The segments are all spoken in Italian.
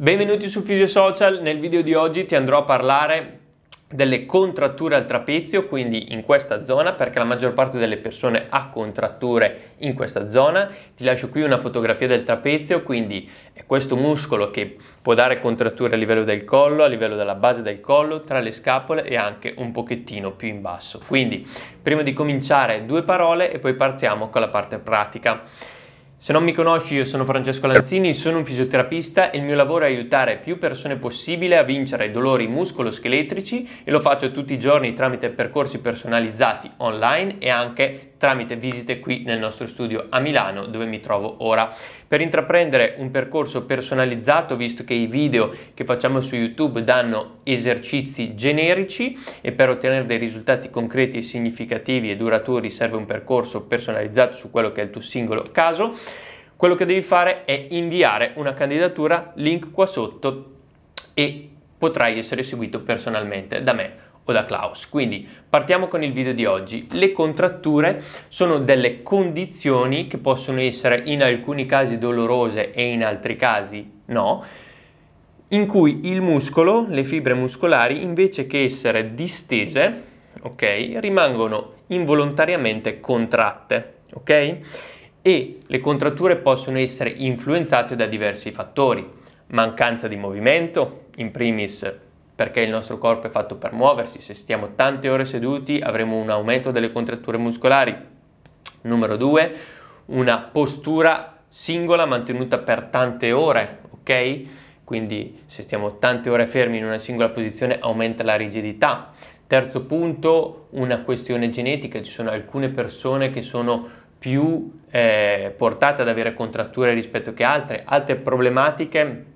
Benvenuti su Fisio Social, nel video di oggi ti andrò a parlare delle contratture al trapezio, quindi in questa zona, perché la maggior parte delle persone ha contratture in questa zona. Ti lascio qui una fotografia del trapezio, quindi è questo muscolo che può dare contratture a livello del collo, a livello della base del collo, tra le scapole e anche un pochettino più in basso. Quindi, prima di cominciare, due parole e poi partiamo con la parte pratica. Se non mi conosci, io sono Francesco Lanzini, sono un fisioterapista e il mio lavoro è aiutare più persone possibile a vincere dolori muscoloscheletrici e lo faccio tutti i giorni tramite percorsi personalizzati online e anche tramite visite qui nel nostro studio a Milano dove mi trovo ora. Per intraprendere un percorso personalizzato, visto che i video che facciamo su YouTube danno esercizi generici e per ottenere dei risultati concreti, significativi e duraturi serve un percorso personalizzato su quello che è il tuo singolo caso, quello che devi fare è inviare una candidatura, link qua sotto e potrai essere seguito personalmente da me o da Klaus. Quindi partiamo con il video di oggi. Le contratture sono delle condizioni che possono essere in alcuni casi dolorose e in altri casi no, in cui il muscolo, le fibre muscolari, invece che essere distese, ok, rimangono involontariamente contratte, ok? E le contratture possono essere influenzate da diversi fattori, mancanza di movimento, in primis perché il nostro corpo è fatto per muoversi, se stiamo tante ore seduti avremo un aumento delle contratture muscolari. Numero due, una postura singola mantenuta per tante ore, ok? Quindi se stiamo tante ore fermi in una singola posizione aumenta la rigidità. Terzo punto, una questione genetica, ci sono alcune persone che sono più eh, portate ad avere contratture rispetto che altre, altre problematiche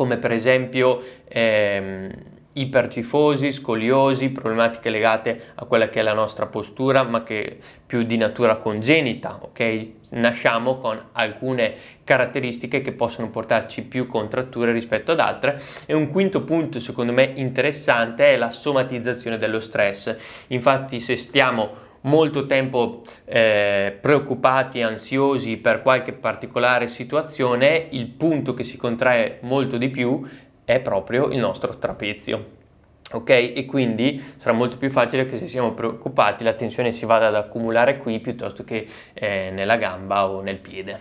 come per esempio ehm, ipercifosi, scoliosi, problematiche legate a quella che è la nostra postura, ma che più di natura congenita, ok? Nasciamo con alcune caratteristiche che possono portarci più contratture rispetto ad altre e un quinto punto secondo me interessante è la somatizzazione dello stress. Infatti se stiamo molto tempo eh, preoccupati, ansiosi per qualche particolare situazione, il punto che si contrae molto di più è proprio il nostro trapezio. Ok? E quindi sarà molto più facile che se siamo preoccupati la tensione si vada ad accumulare qui piuttosto che eh, nella gamba o nel piede.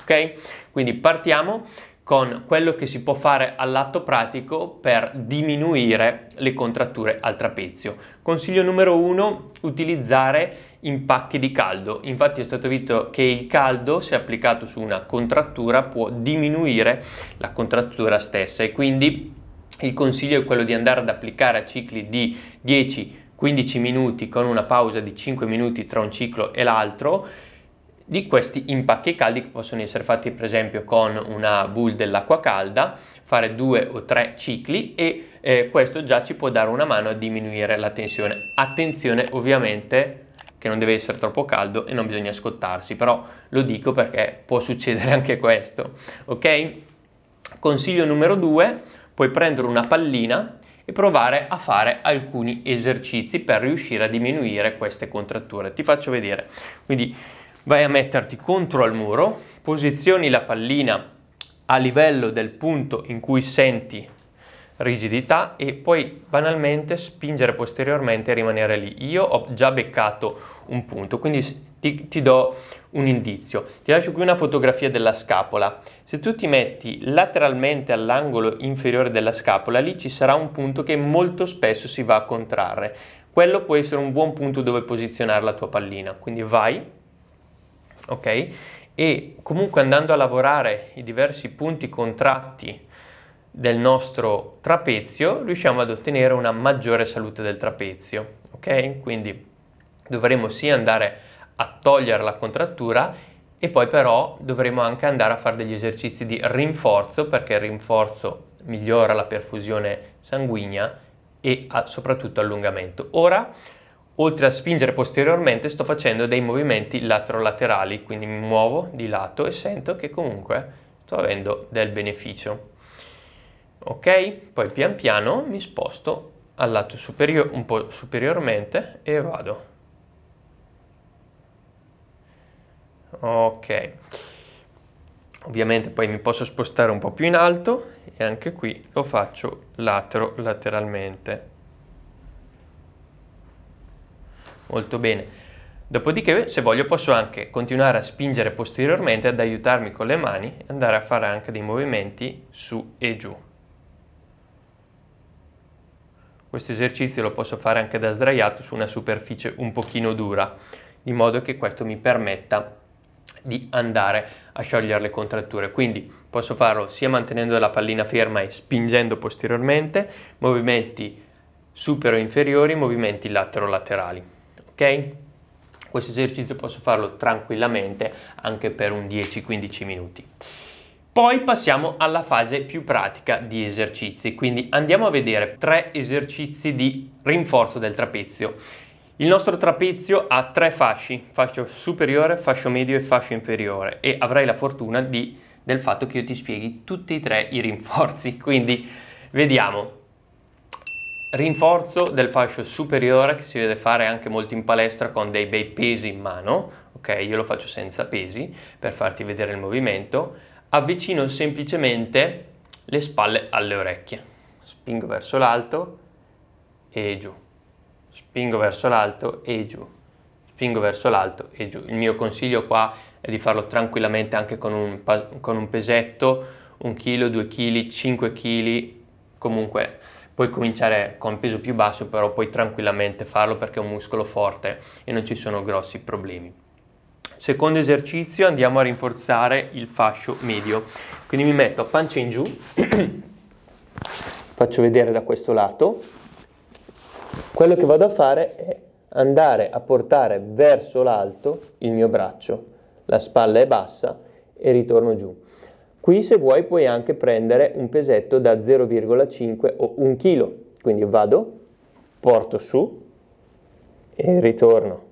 Ok? Quindi partiamo con quello che si può fare all'atto pratico per diminuire le contratture al trapezio. Consiglio numero uno, utilizzare impacchi di caldo. Infatti è stato visto che il caldo, se applicato su una contrattura, può diminuire la contrattura stessa e quindi il consiglio è quello di andare ad applicare a cicli di 10 15 minuti con una pausa di 5 minuti tra un ciclo e l'altro di questi impacchi caldi che possono essere fatti per esempio con una bull dell'acqua calda, fare due o tre cicli e eh, questo già ci può dare una mano a diminuire la tensione. Attenzione ovviamente che non deve essere troppo caldo e non bisogna scottarsi, però lo dico perché può succedere anche questo, ok? Consiglio numero due, puoi prendere una pallina e provare a fare alcuni esercizi per riuscire a diminuire queste contratture. Ti faccio vedere. Quindi vai a metterti contro al muro, posizioni la pallina a livello del punto in cui senti rigidità e poi banalmente spingere posteriormente e rimanere lì. Io ho già beccato un punto, quindi ti, ti, do un indizio. Ti lascio qui una fotografia della scapola. Se tu ti metti lateralmente all'angolo inferiore della scapola, lì ci sarà un punto che molto spesso si va a contrarre. Quello può essere un buon punto dove posizionare la tua pallina. Quindi vai ok? E comunque andando a lavorare i diversi punti contratti del nostro trapezio riusciamo ad ottenere una maggiore salute del trapezio, ok? Quindi dovremo sì andare a togliere la contrattura e poi però dovremo anche andare a fare degli esercizi di rinforzo perché il rinforzo migliora la perfusione sanguigna e soprattutto allungamento. Ora oltre a spingere posteriormente sto facendo dei movimenti latero-laterali, quindi mi muovo di lato e sento che comunque sto avendo del beneficio. Ok? Poi pian piano mi sposto al lato superiore, un po' superiormente e vado. Ok. Ovviamente poi mi posso spostare un po' più in alto e anche qui lo faccio latero lateralmente. molto bene. Dopodiché, se voglio, posso anche continuare a spingere posteriormente ad aiutarmi con le mani e andare a fare anche dei movimenti su e giù. Questo esercizio lo posso fare anche da sdraiato su una superficie un pochino dura, di modo che questo mi permetta di andare a sciogliere le contratture. Quindi posso farlo sia mantenendo la pallina ferma e spingendo posteriormente, movimenti supero-inferiori, movimenti latero-laterali ok? Questo esercizio posso farlo tranquillamente anche per un 10-15 minuti. Poi passiamo alla fase più pratica di esercizi, quindi andiamo a vedere tre esercizi di rinforzo del trapezio. Il nostro trapezio ha tre fasci, fascio superiore, fascio medio e fascio inferiore e avrai la fortuna di, del fatto che io ti spieghi tutti e tre i rinforzi, quindi vediamo rinforzo del fascio superiore che si vede fare anche molto in palestra con dei bei pesi in mano, ok? Io lo faccio senza pesi per farti vedere il movimento. Avvicino semplicemente le spalle alle orecchie. Spingo verso l'alto e giù. Spingo verso l'alto e giù. Spingo verso l'alto e giù. Il mio consiglio qua è di farlo tranquillamente anche con un, con un pesetto, 1 kg, 2 chili, 5 kg, comunque puoi cominciare con peso più basso, però puoi tranquillamente farlo perché è un muscolo forte e non ci sono grossi problemi. Secondo esercizio andiamo a rinforzare il fascio medio, quindi mi metto pancia in giù, faccio vedere da questo lato, quello che vado a fare è andare a portare verso l'alto il mio braccio, la spalla è bassa e ritorno giù. Qui se vuoi puoi anche prendere un pesetto da 0,5 o 1 kg, quindi vado, porto su e ritorno,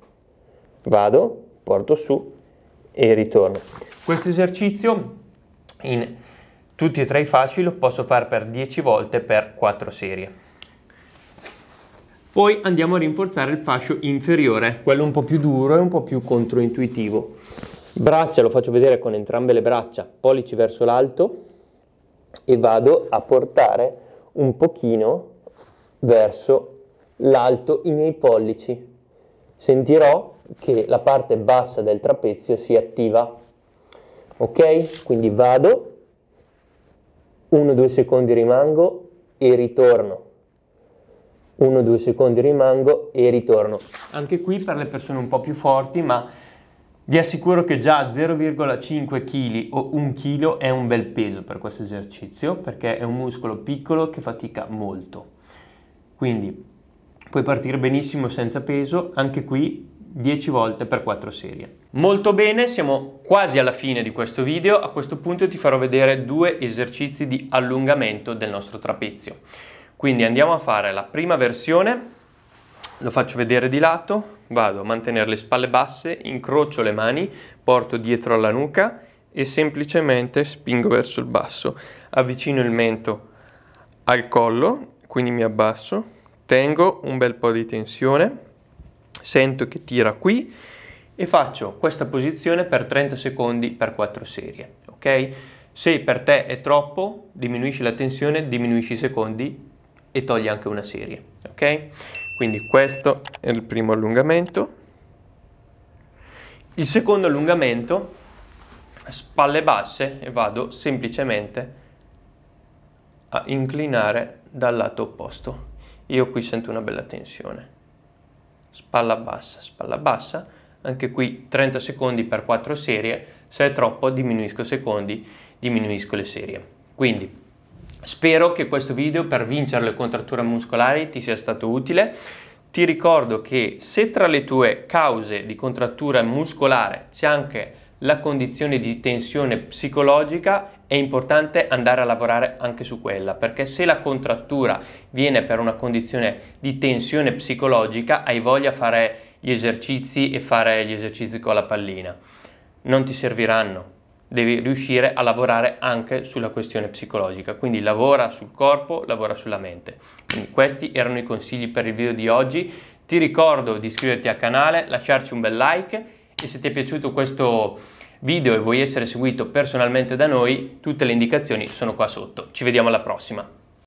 vado, porto su e ritorno. Questo esercizio in tutti e tre i fasci lo posso fare per 10 volte per 4 serie. Poi andiamo a rinforzare il fascio inferiore, quello un po' più duro e un po' più controintuitivo. Braccia lo faccio vedere con entrambe le braccia, pollici verso l'alto e vado a portare un pochino verso l'alto i miei pollici. Sentirò che la parte bassa del trapezio si attiva. Ok? Quindi vado, 1-2 secondi rimango e ritorno. 1-2 secondi rimango e ritorno. Anche qui per le persone un po' più forti, ma vi assicuro che già 0,5 kg o 1 kg è un bel peso per questo esercizio perché è un muscolo piccolo che fatica molto. Quindi puoi partire benissimo senza peso, anche qui 10 volte per 4 serie. Molto bene, siamo quasi alla fine di questo video, a questo punto ti farò vedere due esercizi di allungamento del nostro trapezio. Quindi andiamo a fare la prima versione lo faccio vedere di lato, vado a mantenere le spalle basse, incrocio le mani, porto dietro alla nuca e semplicemente spingo verso il basso. Avvicino il mento al collo, quindi mi abbasso, tengo un bel po' di tensione, sento che tira qui e faccio questa posizione per 30 secondi per 4 serie, ok? Se per te è troppo, diminuisci la tensione, diminuisci i secondi e togli anche una serie, ok? Quindi questo è il primo allungamento. Il secondo allungamento, spalle basse e vado semplicemente a inclinare dal lato opposto. Io qui sento una bella tensione. Spalla bassa, spalla bassa, anche qui 30 secondi per 4 serie, se è troppo diminuisco secondi, diminuisco le serie. Quindi Spero che questo video per vincere le contratture muscolari ti sia stato utile. Ti ricordo che se tra le tue cause di contrattura muscolare c'è anche la condizione di tensione psicologica, è importante andare a lavorare anche su quella, perché se la contrattura viene per una condizione di tensione psicologica, hai voglia di fare gli esercizi e fare gli esercizi con la pallina. Non ti serviranno, devi riuscire a lavorare anche sulla questione psicologica, quindi lavora sul corpo, lavora sulla mente. Quindi questi erano i consigli per il video di oggi, ti ricordo di iscriverti al canale, lasciarci un bel like e se ti è piaciuto questo video e vuoi essere seguito personalmente da noi, tutte le indicazioni sono qua sotto. Ci vediamo alla prossima!